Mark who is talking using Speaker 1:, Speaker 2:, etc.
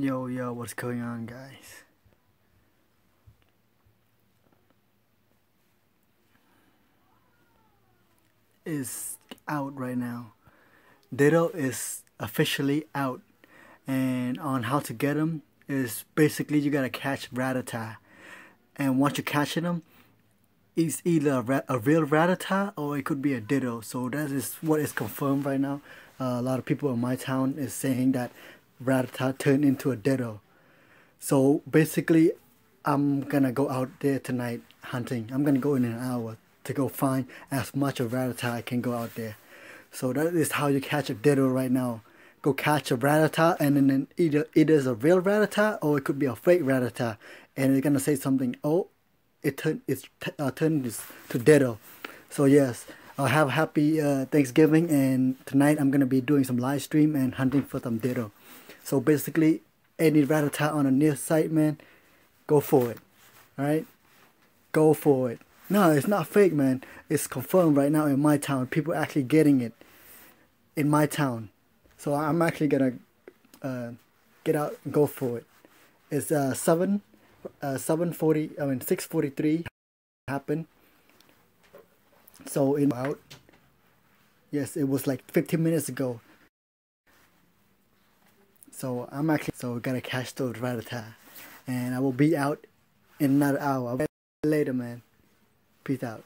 Speaker 1: Yo, yo, what's going on,
Speaker 2: guys? Is out right now.
Speaker 3: Ditto is officially out, and on how to get them is basically you gotta catch Ratata, and once you catch them, it's either a, rat, a real Ratata or it could be a Ditto. So that is what is confirmed right now. Uh, a lot of people in my town is saying that Ratata turned into a deado, So basically, I'm gonna go out there tonight hunting. I'm gonna go in an hour to go find as much of Ratata I can go out there. So that is how you catch a deado right now. Go catch a Ratata and then either it is a real Ratata or it could be a fake Ratata. And it's gonna say something, oh, it turned, it's uh, turned to deado. So yes, uh, have happy uh, Thanksgiving and tonight I'm gonna be doing some live stream and hunting for some ditto. So basically, any rat on a near site, man, go for it. Alright? Go for it. No, it's not fake, man. It's confirmed right now in my town. People actually getting it in my town. So I'm actually gonna uh, get out and go for it. It's uh, 7, uh, 740, I mean 643 happened. So in out. Yes, it was like 15 minutes ago. So I'm actually so gonna catch the ratata, and I will be out in another hour. Later, man. Peace out.